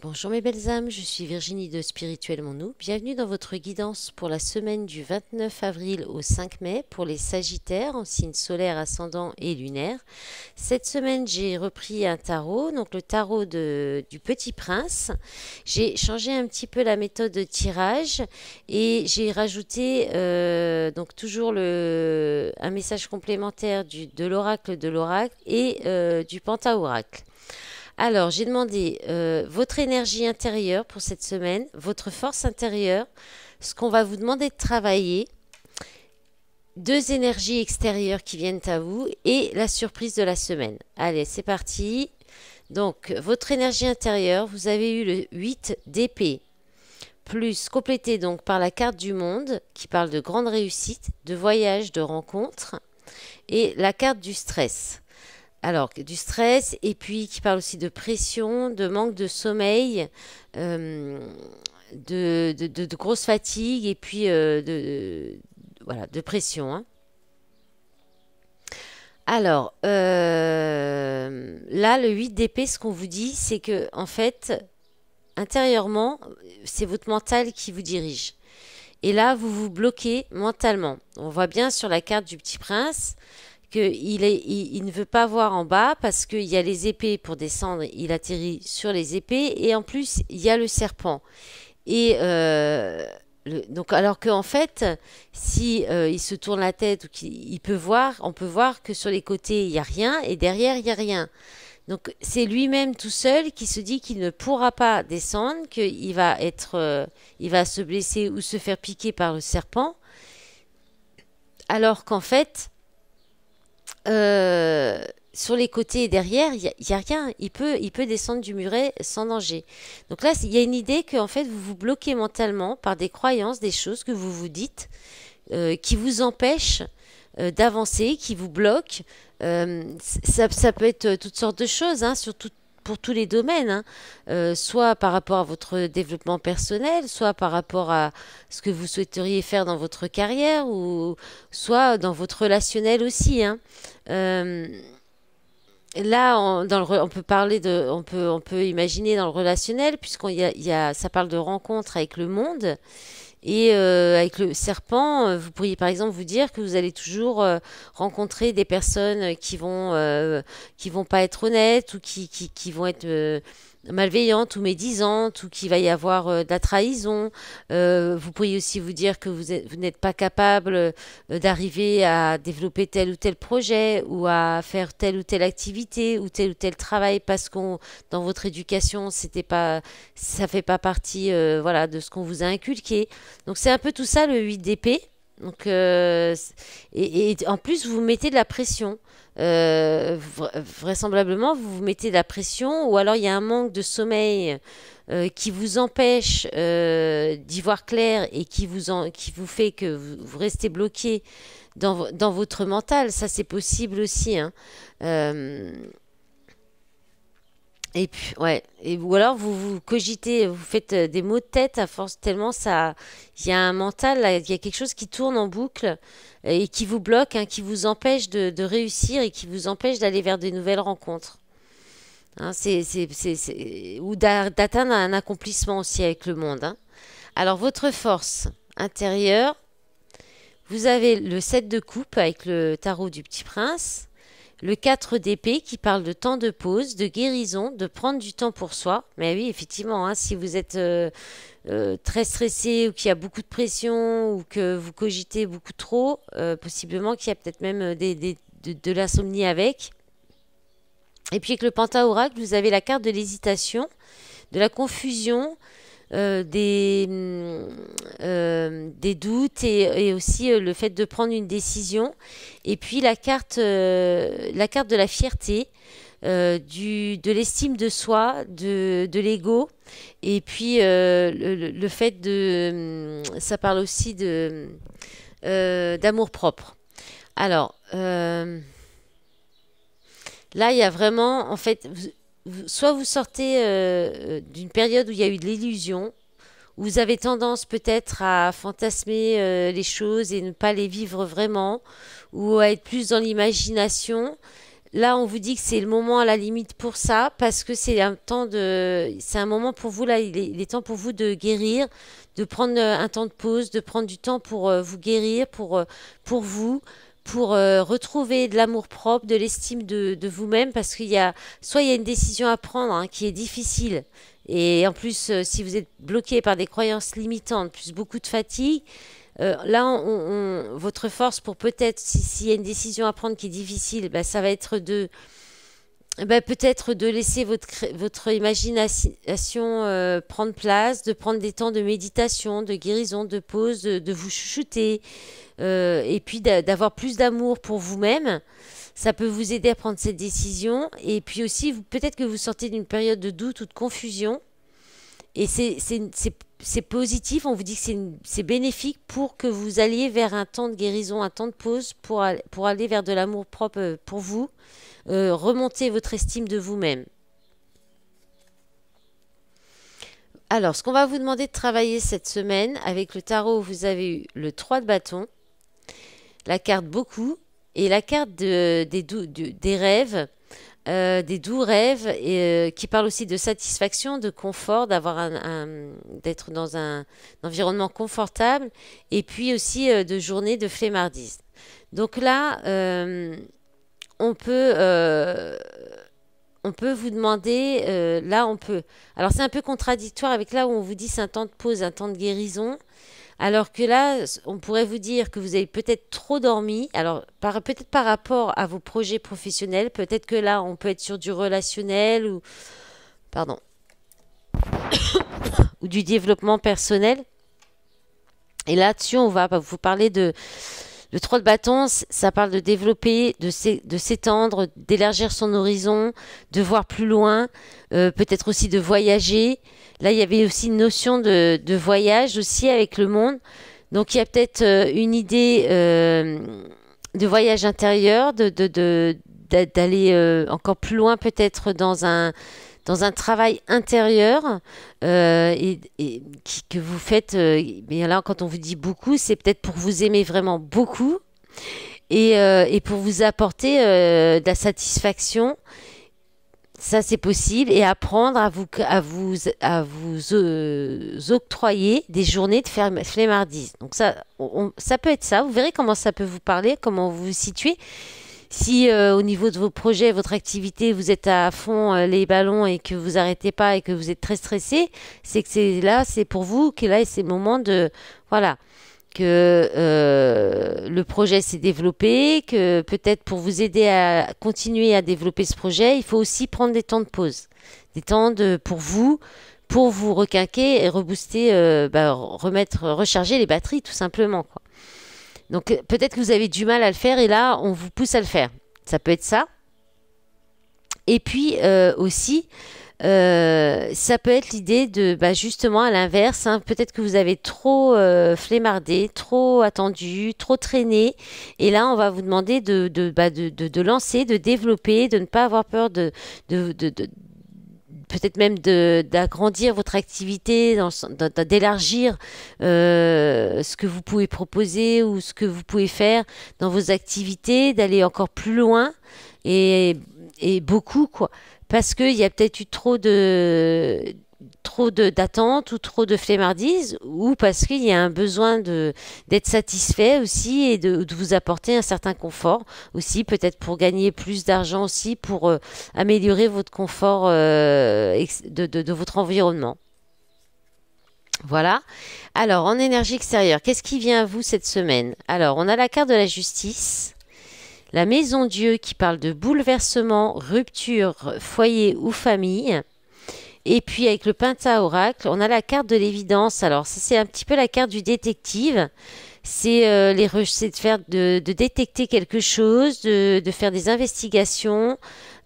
Bonjour mes belles âmes, je suis Virginie de Spirituellement Nous. Bienvenue dans votre guidance pour la semaine du 29 avril au 5 mai pour les Sagittaires en signe solaire, ascendant et lunaire. Cette semaine, j'ai repris un tarot, donc le tarot de, du Petit Prince. J'ai changé un petit peu la méthode de tirage et j'ai rajouté euh, donc toujours le, un message complémentaire du, de l'oracle de l'oracle et euh, du du oracle alors, j'ai demandé euh, votre énergie intérieure pour cette semaine, votre force intérieure, ce qu'on va vous demander de travailler, deux énergies extérieures qui viennent à vous et la surprise de la semaine. Allez, c'est parti. Donc, votre énergie intérieure, vous avez eu le 8 d'épée, plus complété donc par la carte du monde qui parle de grande réussite, de voyage, de rencontre, et la carte du stress alors du stress et puis qui parle aussi de pression, de manque de sommeil, euh, de, de, grosse fatigue et puis euh, de, voilà de pression. Hein. Alors euh, là, le 8 d'épée, ce qu'on vous dit, c'est que en fait, intérieurement, c'est votre mental qui vous dirige. Et là, vous vous bloquez mentalement. On voit bien sur la carte du petit prince qu'il il, ne veut pas voir en bas parce qu'il y a les épées pour descendre, il atterrit sur les épées et en plus il y a le serpent. Et euh, donc alors qu'en fait, si euh, il se tourne la tête ou qu'il peut voir, on peut voir que sur les côtés il n'y a rien et derrière il n'y a rien. Donc c'est lui-même tout seul qui se dit qu'il ne pourra pas descendre, qu'il va être, euh, il va se blesser ou se faire piquer par le serpent, alors qu'en fait euh, sur les côtés et derrière, il n'y a, rien. Il peut, il peut descendre du muret sans danger. Donc là, il y a une idée que en fait, vous vous bloquez mentalement par des croyances, des choses que vous vous dites, euh, qui vous empêchent euh, d'avancer, qui vous bloquent. ça, peut être toutes sortes de choses, hein, sur pour tous les domaines, hein. euh, soit par rapport à votre développement personnel, soit par rapport à ce que vous souhaiteriez faire dans votre carrière, ou soit dans votre relationnel aussi. Hein. Euh, là, on, dans on peut parler de, on peut, on peut imaginer dans le relationnel, puisqu'on y y a, ça parle de rencontre avec le monde. Et euh, avec le serpent, euh, vous pourriez par exemple vous dire que vous allez toujours euh, rencontrer des personnes qui vont qui vont pas être honnêtes ou qui, qui vont être malveillante ou médisante ou qu'il va y avoir euh, de la trahison. Euh, vous pourriez aussi vous dire que vous, n'êtes pas capable euh, d'arriver à développer tel ou tel projet ou à faire telle ou telle activité ou tel ou tel travail parce qu'on dans votre éducation c'était pas ça fait pas partie voilà de ce qu'on vous a inculqué. Donc c'est un peu tout ça le 8DP. Donc, euh, et, en plus, vous mettez de la pression. Euh, vraisemblablement, vous vous mettez de la pression, ou alors il y a un manque de sommeil euh, qui vous empêche d'y voir clair et qui vous, qui vous fait que vous, restez bloqué dans, votre mental. Ça, c'est possible aussi. Hein. Et puis, ouais. Et, ou alors, vous, vous cogitez, vous faites euh, des mots de tête à force, tellement ça. Il y a un mental, il y a quelque chose qui tourne en boucle euh, et qui vous bloque, hein, qui vous empêche de, réussir et qui vous empêche d'aller vers de nouvelles rencontres. Hein, ou d'atteindre un accomplissement aussi avec le monde. Hein. Alors, votre force intérieure, vous avez le 7 de coupe avec le tarot du petit prince. Le 4 d'épée qui parle de temps de pause, de guérison, de prendre du temps pour soi. Mais oui, effectivement, hein, si vous êtes euh, euh, très stressé ou qu'il y a beaucoup de pression ou que vous cogitez beaucoup trop, euh, possiblement qu'il y a peut-être même de, l'insomnie avec. Et puis avec le Penta vous avez la carte de l'hésitation, de la confusion, euh, des, mm, euh, des doutes et, aussi euh, le fait de prendre une décision. Et puis la carte, la carte de la fierté. du, de l'estime de soi, de, de l'ego, et puis le, fait de... Mm, ça parle aussi de d'amour propre. Alors, là, il y a vraiment, en fait, soit vous sortez euh, euh, d'une période où il y a eu de l'illusion, où vous avez tendance peut-être à fantasmer euh, les choses et ne pas les vivre vraiment, ou à être plus dans l'imagination. Là, on vous dit que c'est le moment à la limite pour ça, parce que c'est un temps de, c'est un moment pour vous là, il est, temps pour vous de guérir, de prendre un temps de pause, de prendre du temps pour vous guérir, pour pour vous, pour euh, retrouver de l'amour propre, de l'estime de, vous-même, parce qu'il y a soit il y a une décision à prendre hein, qui est difficile, et en plus euh, si vous êtes bloqué par des croyances limitantes, plus beaucoup de fatigue, euh, là on, votre force pour peut-être s'il y a une décision à prendre qui est difficile, bah, ça va être de bah, peut-être de laisser votre, votre imagination euh, prendre place, de prendre des temps de méditation, de guérison, de pause, de, vous chuchoter, euh, et puis d'avoir plus d'amour pour vous-même. Ça peut vous aider à prendre cette décision. Et puis aussi, peut-être que vous sortez d'une période de doute ou de confusion. Et c'est positif, on vous dit que c'est bénéfique pour que vous alliez vers un temps de guérison, un temps de pause, pour, pour aller vers de l'amour propre euh, pour vous. Euh, remonter votre estime de vous-même. Alors, ce qu'on va vous demander de travailler cette semaine avec le tarot, vous avez eu le 3 de bâton, la carte beaucoup et la carte de, des, doux, des, rêves, euh, des doux rêves, euh, qui parle aussi de satisfaction, de confort, un, d'être dans un, environnement confortable, et puis aussi de journée de Donc là, on peut, euh, on peut vous demander, euh, là on peut. Alors c'est un peu contradictoire avec là où on vous dit c'est un temps de pause, un temps de guérison. Alors que là, on pourrait vous dire que vous avez peut-être trop dormi. Alors, peut-être par rapport à vos projets professionnels, peut-être que là, on peut être sur du relationnel ou, pardon, ou du développement personnel. Et là-dessus, on va vous parler de, le 3 de bâton, ça parle de développer, de s'étendre, d'élargir son horizon, de voir plus loin, euh, peut-être aussi de voyager. Là, il y avait aussi une notion de, voyage aussi avec le monde. Donc, il y a peut-être euh, une idée euh, de voyage intérieur, de, d'aller encore plus loin peut-être dans un dans un travail intérieur euh, et, que vous faites. Euh, mais là, quand on vous dit beaucoup, c'est peut-être pour vous aimer vraiment beaucoup et, euh, pour vous apporter de la satisfaction. Ça, c'est possible et apprendre à vous à vous à vous octroyer des journées de flemmardise. Donc ça, ça peut être ça. Vous verrez comment ça peut vous parler, comment vous vous situez si euh, au niveau de vos projets, votre activité, vous êtes à fond euh, les ballons et que vous arrêtez pas et que vous êtes très stressé, c'est que c'est là, c'est pour vous que là, c'est le moment de voilà que euh, le projet s'est développé, que peut-être pour vous aider à continuer à développer ce projet, il faut aussi prendre des temps de pause, des temps de pour vous pour vous requinquer et rebooster, bah, remettre, recharger les batteries tout simplement quoi. Donc euh, peut-être que vous avez du mal à le faire et là, on vous pousse à le faire. Ça peut être ça. Et puis euh, aussi, euh, ça peut être l'idée de bah, justement à l'inverse, hein, peut-être que vous avez trop flémardé, trop attendu, trop traîné, et là on va vous demander de bah, lancer, de développer, de ne pas avoir peur de, peut-être même d'agrandir votre activité, d'élargir euh, ce que vous pouvez proposer ou ce que vous pouvez faire dans vos activités, d'aller encore plus loin et, et beaucoup quoi, parce qu'il y a peut-être eu trop de trop d'attentes ou trop de flémardises ou parce qu'il y a un besoin d'être satisfait aussi et de, vous apporter un certain confort aussi, peut-être pour gagner plus d'argent aussi, pour euh, améliorer votre confort euh, de, de votre environnement. Voilà. Alors, en énergie extérieure, qu'est-ce qui vient à vous cette semaine Alors, on a la carte de la justice. La maison Dieu qui parle de bouleversement, rupture, foyer ou famille. Et puis avec le Pinta Oracle, on a la carte de l'évidence. Alors ça c'est un petit peu la carte du détective. C'est euh, les de faire de, détecter quelque chose, de, faire des investigations.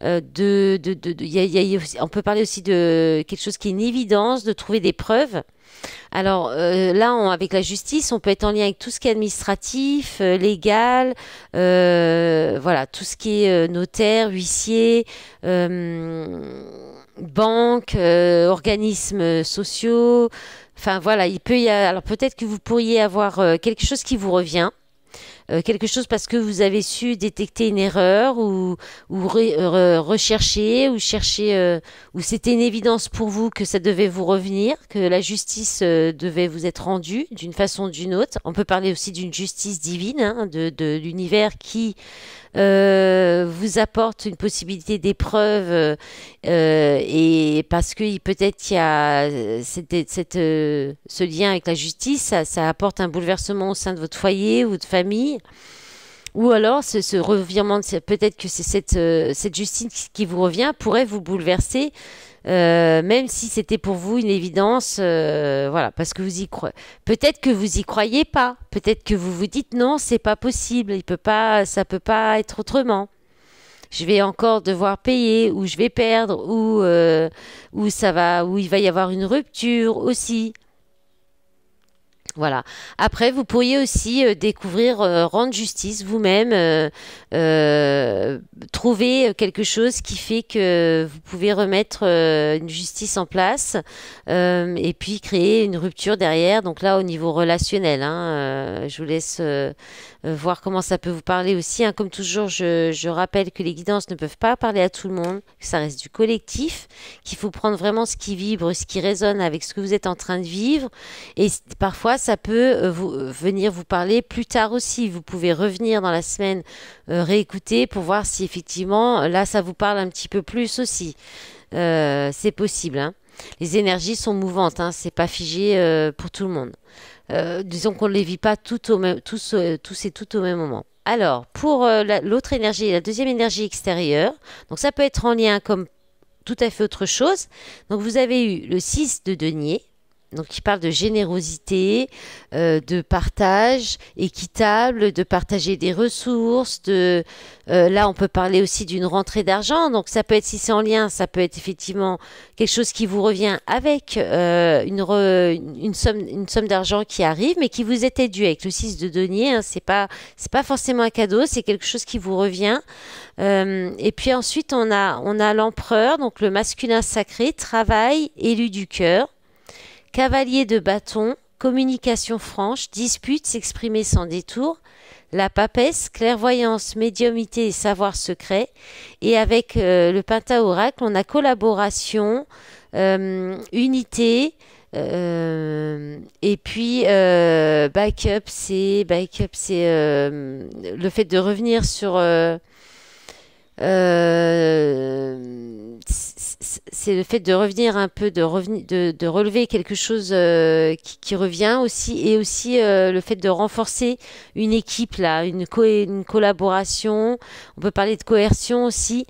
Euh, de, de, de on peut parler aussi de quelque chose qui est une évidence, de trouver des preuves. Alors euh, là, on, avec la justice, on peut être en lien avec tout ce qui est administratif, euh, légal, voilà, tout ce qui est notaire, huissier, banques, euh, organismes sociaux. Enfin voilà, il peut y alors peut-être que vous pourriez avoir euh, quelque chose qui vous revient euh, quelque chose parce que vous avez su détecter une erreur ou, ou rechercher ou chercher euh, ou c'était une évidence pour vous que ça devait vous revenir, que la justice euh, devait vous être rendue d'une façon ou d'une autre. On peut parler aussi d'une justice divine hein, de, l'univers qui vous apporte une possibilité d'épreuve et parce que peut-être il y a cette, ce lien avec la justice, ça, ça apporte un bouleversement au sein de votre foyer ou de famille ou alors, ce, ce revirement, peut-être que c'est cette, euh, justice qui vous revient pourrait vous bouleverser, euh, même si c'était pour vous une évidence, euh, voilà, parce que vous y croyez. Peut-être que vous y croyez pas. Peut-être que vous vous dites non, c'est pas possible. Il peut pas, ça peut pas être autrement. Je vais encore devoir payer, ou je vais perdre, ou ou ça va, ou il va y avoir une rupture aussi. Voilà. Après, vous pourriez aussi euh, découvrir, euh, rendre justice vous-même, euh, trouver quelque chose qui fait que vous pouvez remettre une justice en place et puis créer une rupture derrière. Donc là, au niveau relationnel, hein, je vous laisse euh, voir comment ça peut vous parler aussi. Hein. Comme toujours, je, rappelle que les guidances ne peuvent pas parler à tout le monde, ça reste du collectif, qu'il faut prendre vraiment ce qui vibre, ce qui résonne avec ce que vous êtes en train de vivre. Et parfois, ça peut euh, euh, venir vous parler plus tard aussi. Vous pouvez revenir dans la semaine, réécouter pour voir si effectivement, là, ça vous parle un petit peu plus aussi. c'est possible. Hein. Les énergies sont mouvantes, hein, c'est pas figé pour tout le monde. Euh, disons qu'on ne les vit pas au même, tous, euh, et tout au même moment. Alors, pour euh, l'autre énergie, la deuxième énergie extérieure, donc ça peut être en lien comme tout à fait autre chose. Donc vous avez eu le 6 de denier, donc il parle de générosité, euh, de partage équitable, de partager des ressources, de euh, là on peut parler aussi d'une rentrée d'argent. Donc ça peut être si c'est en lien, ça peut être effectivement quelque chose qui vous revient avec euh, une, somme d'argent qui arrive mais qui vous était due avec le 6 de denier, hein. c'est pas c'est pas forcément un cadeau, c'est quelque chose qui vous revient. Euh, et puis ensuite on a on a l'empereur, donc le masculin sacré, travail, élu du cœur. Cavalier de bâton, communication franche, dispute, s'exprimer sans détour, la papesse, clairvoyance, médiumité et savoir secret. Et avec euh, le le Oracle, on a collaboration, euh, unité, euh, et puis backup, c'est backup, c'est le fait de revenir sur c'est le fait de revenir un peu, de, de, relever quelque chose euh, qui, revient aussi, et aussi euh, le fait de renforcer une équipe là, une, collaboration. On peut parler de coercion aussi.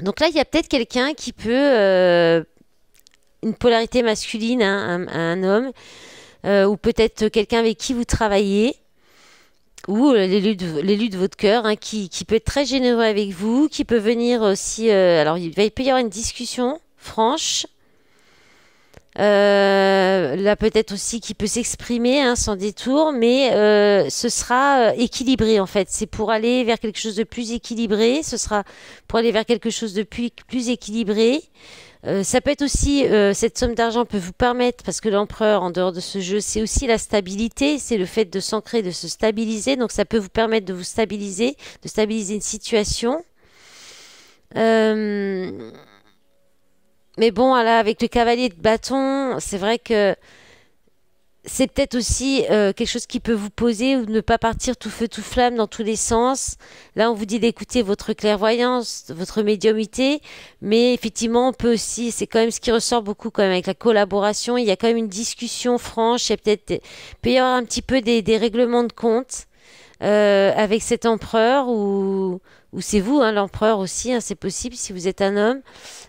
Donc là, il y a peut-être quelqu'un qui peut euh, une polarité masculine, hein, un, homme, ou peut-être quelqu'un avec qui vous travaillez ou euh, l'élu de, de votre cœur, hein, qui, peut être très généreux avec vous, qui peut venir aussi. Euh, alors, il va peut y avoir une discussion franche. Euh, là, peut-être aussi qui peut s'exprimer hein, sans détour, mais ce sera équilibré en fait. C'est pour aller vers quelque chose de plus équilibré. Ce sera pour aller vers quelque chose de plus équilibré. Euh, ça peut être aussi, euh, cette somme d'argent peut vous permettre, parce que l'empereur, en dehors de ce jeu, c'est aussi la stabilité, c'est le fait de s'ancrer, de se stabiliser. Donc ça peut vous permettre de vous stabiliser, de stabiliser une situation. Euh, mais bon, là, avec le cavalier de bâton, c'est vrai que c'est peut-être aussi euh, quelque chose qui peut vous poser ou ne pas partir tout feu tout flamme dans tous les sens. Là, on vous dit d'écouter votre clairvoyance, votre médiumité, mais effectivement, on peut aussi, c'est quand même ce qui ressort beaucoup quand même avec la collaboration. Il y a quand même une discussion franche. Il peut-être peut y avoir un petit peu des, des règlements de compte euh, avec cet empereur ou ou c'est vous, hein, l'empereur aussi, hein, c'est possible si vous êtes un homme.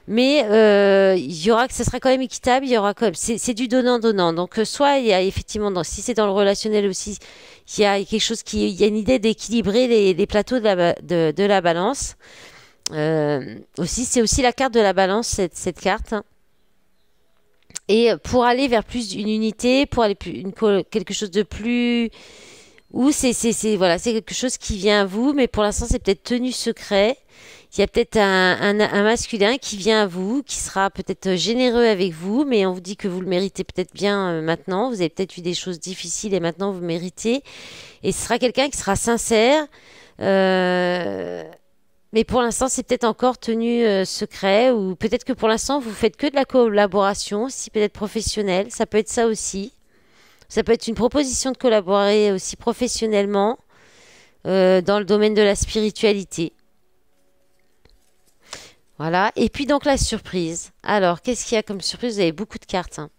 Mais euh, il y aura que ça sera quand même équitable, il y aura quand même, c'est du donnant-donnant. Donc euh, soit il y a effectivement, dans, si c'est dans le relationnel aussi, il y a quelque chose qui, il y a une idée d'équilibrer les, plateaux de la, balance. Euh, aussi, c'est aussi la carte de la balance cette, carte. Hein. Et pour aller vers plus d'une unité, pour aller plus quelque chose de plus ou c'est c'est voilà c'est quelque chose qui vient à vous mais pour l'instant c'est peut-être tenu secret il y a peut-être un, un, masculin qui vient à vous qui sera peut-être euh, généreux avec vous mais on vous dit que vous le méritez peut-être bien euh, maintenant vous avez peut-être eu des choses difficiles et maintenant vous méritez et ce sera quelqu'un qui sera sincère euh, mais pour l'instant, c'est peut-être encore tenu secret, ou peut-être que pour l'instant, vous faites que de la collaboration, si peut-être professionnelle, ça peut être ça aussi. Ça peut être une proposition de collaborer aussi professionnellement euh, dans le domaine de la spiritualité. Voilà. Et puis donc la surprise. Alors, qu'est-ce qu'il y a comme surprise Vous avez beaucoup de cartes. Hein.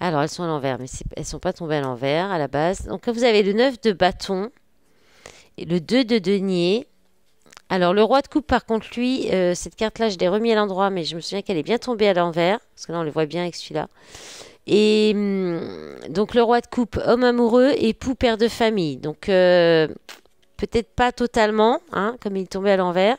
Alors, elles sont à l'envers, mais elles ne sont pas tombées à l'envers à la base. Donc, vous avez le 9 de bâton et le 2 de denier. Alors, le roi de coupe, par contre, lui, euh, cette carte-là, je l'ai remis à l'endroit, mais je me souviens qu'elle est bien tombée à l'envers, parce que là, on le voit bien avec celui-là. Et hum, donc le roi de coupe, homme amoureux, époux, père de famille. Donc euh, peut-être pas totalement, hein, comme il tombait à l'envers.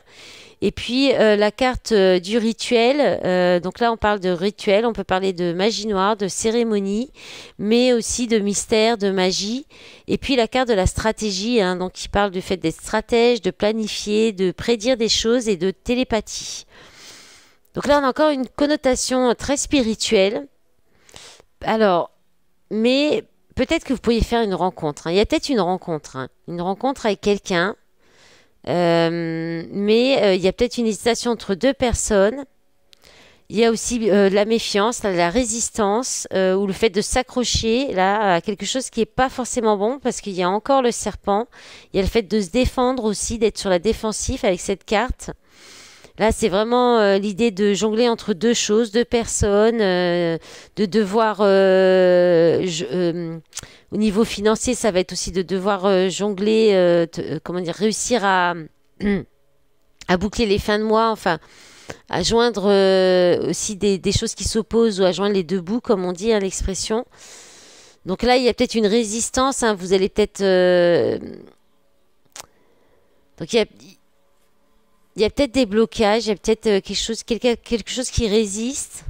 Et puis euh, la carte euh, du rituel, donc là on parle de rituel, on peut parler de magie noire, de cérémonie, mais aussi de mystère, de magie. Et puis la carte de la stratégie, hein, donc qui parle du fait d'être stratège, de planifier, de prédire des choses et de télépathie. Donc là on a encore une connotation très spirituelle. Alors, mais peut-être que vous pourriez faire une rencontre. Hein. Il y a peut-être une rencontre, hein. une rencontre avec quelqu'un. Euh, mais euh, il y a peut-être une hésitation entre deux personnes. Il y a aussi euh, la méfiance, la, résistance ou le fait de s'accrocher là à quelque chose qui n'est pas forcément bon parce qu'il y a encore le serpent. Il y a le fait de se défendre aussi, d'être sur la défensive avec cette carte. Là, c'est vraiment euh, l'idée de jongler entre deux choses, deux personnes, euh, de devoir, euh, euh, au niveau financier, ça va être aussi de devoir jongler, comment dire, réussir à, à boucler les fins de mois, enfin, à joindre aussi des, des, choses qui s'opposent ou à joindre les deux bouts, comme on dit à hein, l'expression. Donc là, il y a peut-être une résistance, hein, vous allez peut-être... donc il y a il y a peut-être des blocages, il y a peut-être euh, quelque chose, quelque, quelque chose qui résiste.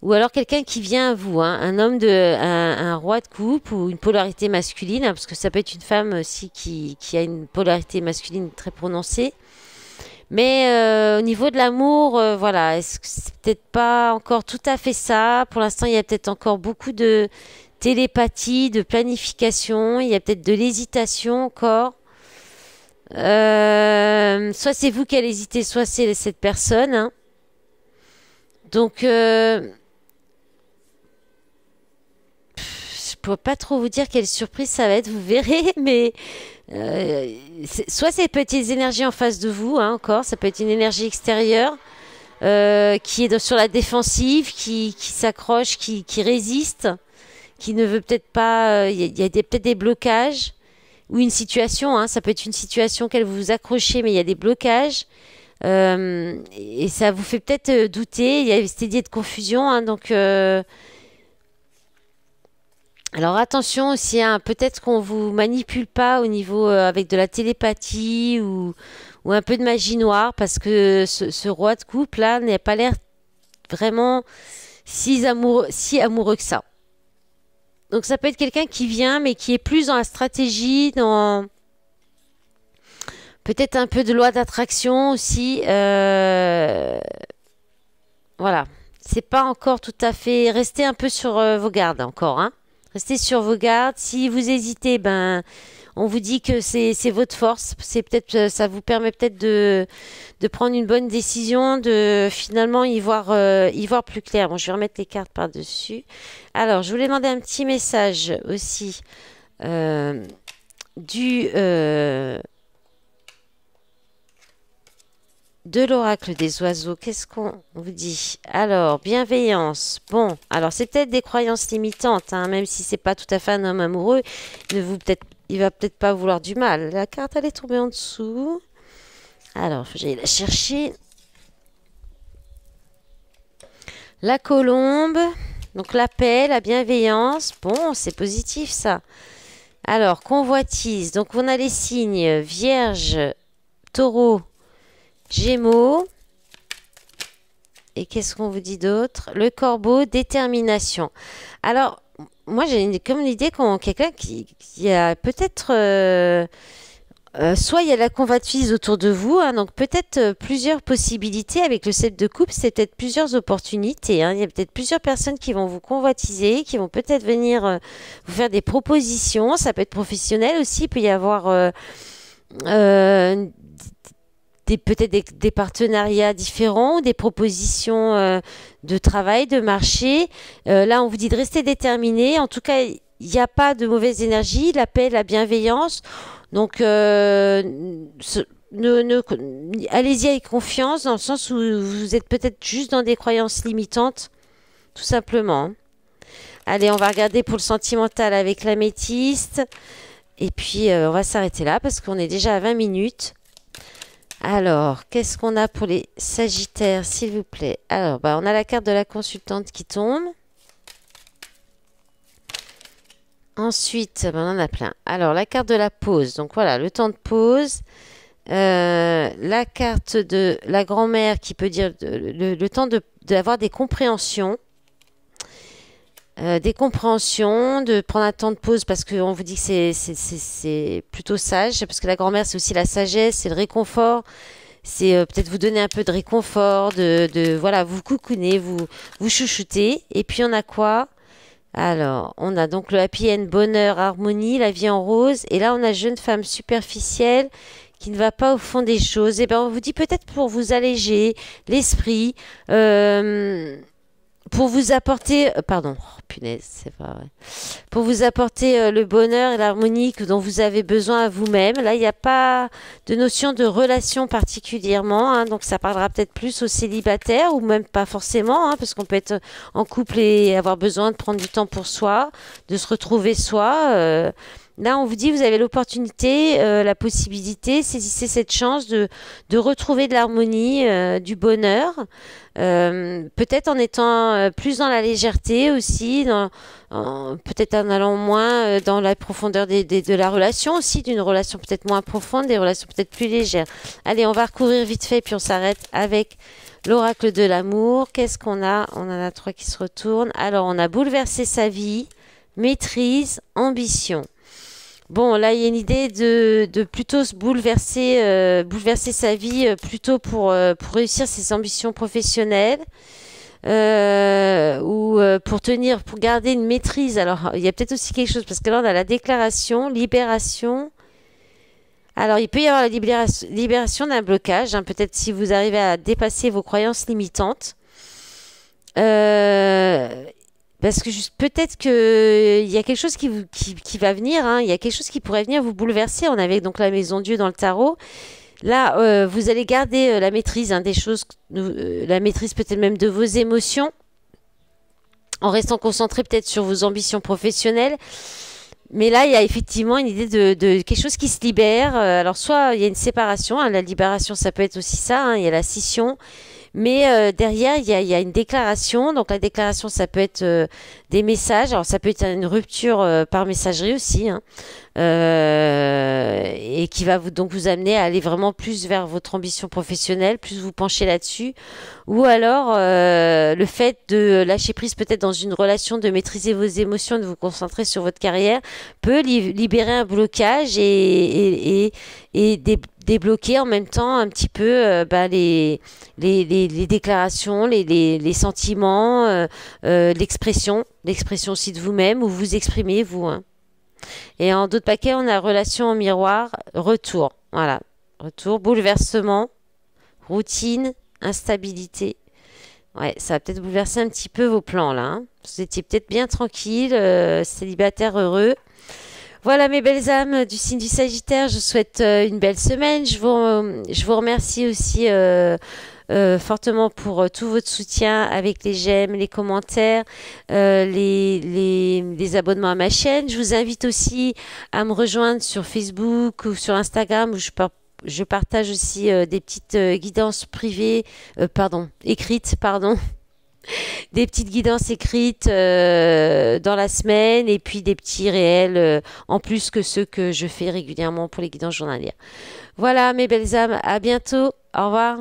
Ou alors quelqu'un qui vient à vous, hein. un homme de, un, un, roi de coupe ou une polarité masculine, hein, parce que ça peut être une femme aussi qui, qui a une polarité masculine très prononcée. Mais euh, au niveau de l'amour, euh, voilà, est-ce que c'est peut-être pas encore tout à fait ça Pour l'instant, il y a peut-être encore beaucoup de télépathie, de planification, il y a peut-être de l'hésitation encore. Euh, soit c'est vous qui allez hésiter, soit c'est cette personne. Hein. Donc, euh, je ne peux pas trop vous dire quelle surprise ça va être, vous verrez, mais euh, soit c'est petites énergies en face de vous, hein, encore, ça peut être une énergie extérieure. Euh, qui est sur la défensive, qui, qui s'accroche, qui, qui, résiste, qui ne veut peut-être pas... Il y a, a peut-être des blocages ou une situation, hein, ça peut être une situation qu'elle vous vous accrochez, mais il y a des blocages. Euh, et ça vous fait peut-être euh, douter, il y a cette idée de confusion. Hein, donc, euh, Alors attention aussi, peut-être qu'on ne vous manipule pas au niveau avec de la télépathie ou, ou, un peu de magie noire, parce que ce, roi de couple là n'a pas l'air vraiment si amoureux, si amoureux que ça. Donc ça peut être quelqu'un qui vient, mais qui est plus dans la stratégie, dans peut-être un peu de loi d'attraction aussi. Euh, voilà, c'est pas encore tout à fait. Restez un peu sur euh, vos gardes encore. Hein. Restez sur vos gardes. Si vous hésitez, ben on vous dit que c'est votre force. C'est peut-être euh, ça vous permet peut-être de, prendre une bonne décision, de finalement y voir euh, y voir plus clair. Bon, je vais remettre les cartes par dessus. Alors, je voulais demander un petit message aussi euh, du de l'oracle des oiseaux, qu'est-ce qu'on vous dit Alors, bienveillance. Bon, alors c'est peut-être des croyances limitantes, hein, même si c'est pas tout à fait un homme amoureux, ne vous peut-être, il va peut-être pas vouloir du mal. La carte, elle est tombée en dessous. Alors, j'ai la chercher. La colombe, donc la paix, la bienveillance. Bon, c'est positif ça. Alors, convoitise. Donc, on a les signes Vierge, Taureau, Gémeaux. Et qu'est-ce qu'on vous dit d'autre Le corbeau, détermination. Alors, moi, j'ai comme l'idée qu'on quelqu'un qui, qui, a peut-être... Euh, euh, soit il y a la convoitise autour de vous, hein, donc peut-être euh, plusieurs possibilités avec le set de coupe, c'est peut-être plusieurs opportunités. Hein. il y a peut-être plusieurs personnes qui vont vous convoitiser, qui vont peut-être venir vous faire des propositions. Ça peut être professionnel aussi, il peut y avoir peut-être des, partenariats différents, des propositions euh, de travail, de marché. Euh, là, on vous dit de rester déterminé. En tout cas, il n'y a pas de mauvaise énergie, la paix, la bienveillance. Donc, euh, allez-y avec confiance, dans le sens où vous êtes peut-être juste dans des croyances limitantes, tout simplement. Allez, on va regarder pour le sentimental avec l'améthyste. Et puis, on va s'arrêter là parce qu'on est déjà à 20 minutes. Alors, qu'est-ce qu'on a pour les Sagittaires, s'il vous plaît Alors, bah, on a la carte de la consultante qui tombe. Ensuite, bah, on en a plein. Alors, la carte de la pause. Donc voilà, le temps de pause. Euh, la carte de la grand-mère qui peut dire le, temps d'avoir des compréhensions. Euh, des compréhensions, de prendre un temps de pause parce qu'on vous dit que c'est c'est plutôt sage, parce que la grand-mère, c'est aussi la sagesse, c'est le réconfort. C'est euh, peut-être vous donner un peu de réconfort, de, de voilà, vous coucounez, vous, vous Et puis on a quoi Alors, on a donc le happy end, bonheur, harmonie, la vie en rose. Et là, on a jeune femme superficielle qui ne va pas au fond des choses. Et eh bien, on vous dit peut-être pour vous alléger l'esprit. Euh, pour vous apporter, euh, pardon, oh, punaise, c'est pas vrai. Pour vous apporter euh, le bonheur et l'harmonie dont vous avez besoin à vous-même. Là, il n'y a pas de notion de relation particulièrement, hein, donc ça parlera peut-être plus aux célibataires ou même pas forcément, hein, parce qu'on peut être euh, en couple et avoir besoin de prendre du temps pour soi, de se retrouver soi. Là, on vous dit, vous avez l'opportunité, euh, la possibilité, saisissez cette chance de, de retrouver de l'harmonie, euh, du bonheur, euh, peut-être en étant plus dans la légèreté aussi, peut-être en allant moins dans la profondeur de la relation aussi, d'une relation peut-être moins profonde, des relations peut-être plus légères. Allez, on va recouvrir vite fait, puis on s'arrête avec l'oracle de l'amour. Qu'est-ce qu'on a On en a trois qui se retournent. Alors, on a bouleversé sa vie, maîtrise, ambition. Bon, là, il y a une idée de, plutôt se bouleverser, euh, bouleverser sa vie euh, plutôt pour, euh, pour réussir ses ambitions professionnelles ou pour tenir, pour garder une maîtrise. Alors, il y a peut-être aussi quelque chose, parce que là, on a la déclaration, libération. Alors, il peut y avoir la libération, libération d'un blocage, hein, peut-être si vous arrivez à dépasser vos croyances limitantes. Euh, parce que peut-être qu'il y a quelque chose qui, va venir, hein. il y a quelque chose qui pourrait venir vous bouleverser. On avait donc la maison Dieu dans le tarot. Là, euh, vous allez garder euh, la maîtrise hein, des choses, euh, la maîtrise peut-être même de vos émotions, en restant concentré peut-être sur vos ambitions professionnelles. Mais là, il y a effectivement une idée de, quelque chose qui se libère. Alors, soit il y a une séparation, hein, la libération, ça peut être aussi ça, il y a la scission mais euh, derrière, il y a, une déclaration. Donc la déclaration, ça peut être euh, des messages. Alors ça peut être une rupture euh, par messagerie aussi, hein. et qui va vous, donc vous amener à aller vraiment plus vers votre ambition professionnelle, plus vous pencher là-dessus. Ou alors le fait de lâcher prise peut-être dans une relation, de maîtriser vos émotions, de vous concentrer sur votre carrière, peut libérer un blocage et, et, et des débloquer en même temps un petit peu euh, bah, les, les, déclarations, les, sentiments, euh, euh, l'expression, l'expression aussi de vous-même, où vous exprimez vous. Hein. Et en d'autres paquets, on a relation en miroir, retour. Voilà, retour, bouleversement, routine, instabilité. Ouais, ça va peut-être bouleverser un petit peu vos plans là. Hein. Vous étiez peut-être bien tranquille, célibataire heureux. Voilà mes belles âmes du signe du Sagittaire, je souhaite euh, une belle semaine. Je vous, euh, je vous remercie aussi euh, fortement pour tout votre soutien avec les j'aime, les commentaires, les, les, abonnements à ma chaîne. Je vous invite aussi à me rejoindre sur Facebook ou sur Instagram où je je partage aussi des petites guidances privées, pardon, écrites, pardon, des petites guidances écrites euh, dans la semaine et puis des petits réels euh, en plus que ceux que je fais régulièrement pour les guidances journalières. Voilà mes belles âmes, à bientôt, au revoir.